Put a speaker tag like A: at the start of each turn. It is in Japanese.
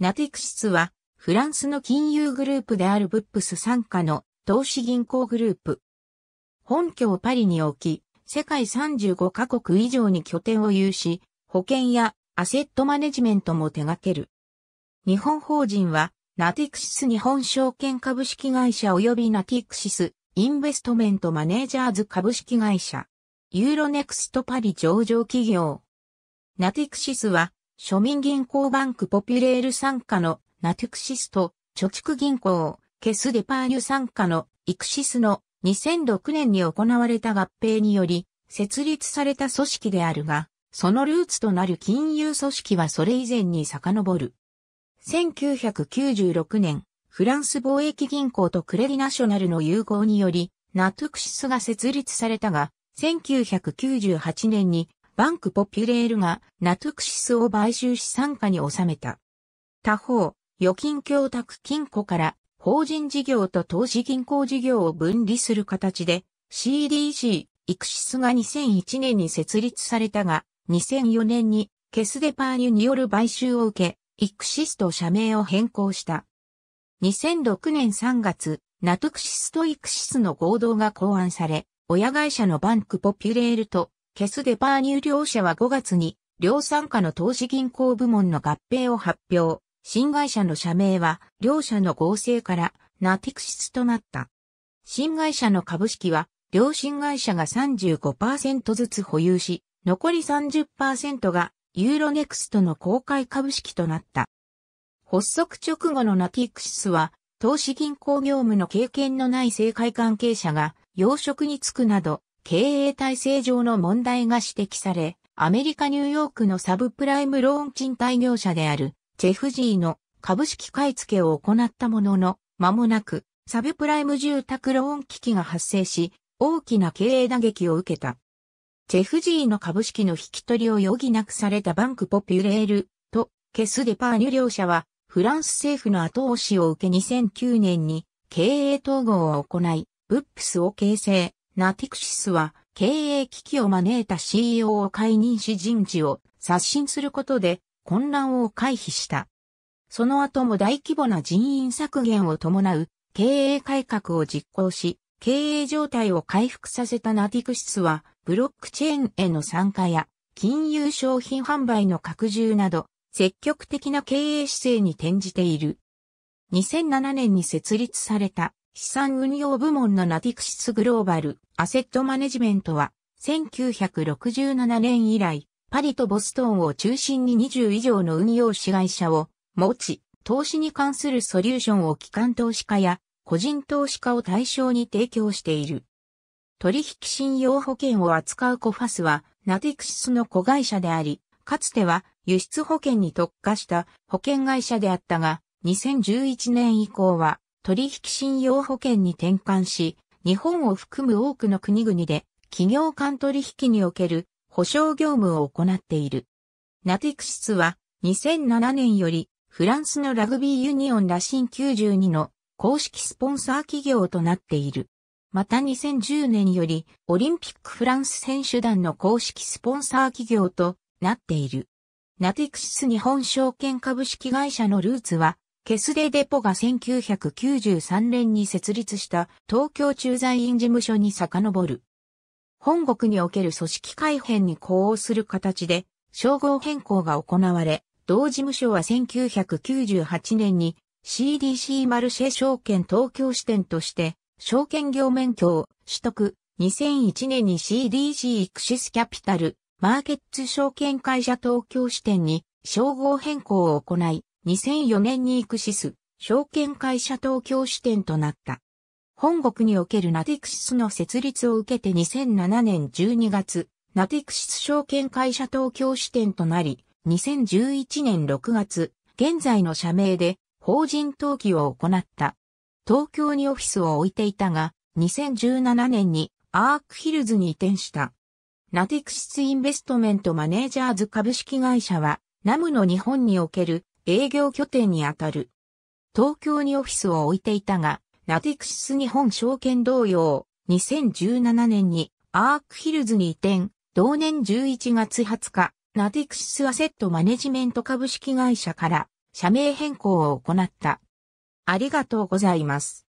A: ナティクシスは、フランスの金融グループであるブップス傘下の投資銀行グループ。本拠をパリに置き、世界35カ国以上に拠点を有し、保険やアセットマネジメントも手掛ける。日本法人は、ナティクシス日本証券株式会社及びナティクシスインベストメントマネージャーズ株式会社。ユーロネクストパリ上場企業。ナティクシスは庶民銀行バンクポピュレール参加のナトゥクシスと貯蓄銀行ケスデパーニュ参加のイクシスの2006年に行われた合併により設立された組織であるが、そのルーツとなる金融組織はそれ以前に遡る。1996年、フランス貿易銀行とクレディナショナルの融合により、ナトゥクシスが設立されたが、1998年にバンクポピュレールがナトクシスを買収し参加に収めた。他方、預金供託金庫から法人事業と投資銀行事業を分離する形で CDC、イクシスが2001年に設立されたが、2004年にケスデパーニュによる買収を受け、イクシスと社名を変更した。2006年3月、ナトクシスとイクシスの合同が考案され、親会社のバンクポピュレールとケスデパー入両者は5月に、両参加の投資銀行部門の合併を発表。新会社の社名は、両社の合成から、ナティクシスとなった。新会社の株式は、両新会社が35%ずつ保有し、残り30%が、ユーロネクストの公開株式となった。発足直後のナティクシスは、投資銀行業務の経験のない政界関係者が、要職に就くなど、経営体制上の問題が指摘され、アメリカ・ニューヨークのサブプライムローン賃貸業者である、チェフジーの株式買い付けを行ったものの、間もなく、サブプライム住宅ローン危機が発生し、大きな経営打撃を受けた。チェフジーの株式の引き取りを余儀なくされたバンクポピュレールとケスデパーニュ両社はフランス政府の後押しを受け2009年に経営統合を行い、ブップスを形成。ナティクシスは経営危機を招いた CEO を解任し人事を刷新することで混乱を回避した。その後も大規模な人員削減を伴う経営改革を実行し、経営状態を回復させたナティクシスは、ブロックチェーンへの参加や、金融商品販売の拡充など、積極的な経営姿勢に転じている。2007年に設立された資産運用部門のナティクシスグローバルアセットマネジメントは1967年以来パリとボストンを中心に20以上の運用子会社を持ち投資に関するソリューションを機関投資家や個人投資家を対象に提供している。取引信用保険を扱うコファスはナティクシスの子会社であり、かつては輸出保険に特化した保険会社であったが、2011年以降は取引信用保険に転換し、日本を含む多くの国々で企業間取引における保証業務を行っている。ナティクシスは2007年よりフランスのラグビーユニオンラシン92の公式スポンサー企業となっている。また2010年よりオリンピックフランス選手団の公式スポンサー企業となっている。ナティクシス日本証券株式会社のルーツはケスデデポが1993年に設立した東京駐在員事務所に遡る。本国における組織改変に呼応する形で、称号変更が行われ、同事務所は1998年に CDC マルシェ証券東京支店として、証券業免許を取得、2001年に CDC イクシスキャピタル、マーケッツ証券会社東京支店に称号変更を行い、2004年にイクシス、証券会社東京支店となった。本国におけるナティクシスの設立を受けて2007年12月、ナティクシス証券会社東京支店となり、2011年6月、現在の社名で法人登記を行った。東京にオフィスを置いていたが、2017年にアークヒルズに移転した。ナティクシスインベストメントマネージャーズ株式会社は、ナムの日本における営業拠点にあたる。東京にオフィスを置いていたが、ナティクシス日本証券同様、2017年にアークヒルズに移転、同年11月20日、ナティクシスアセットマネジメント株式会社から社名変更を行った。ありがとうございます。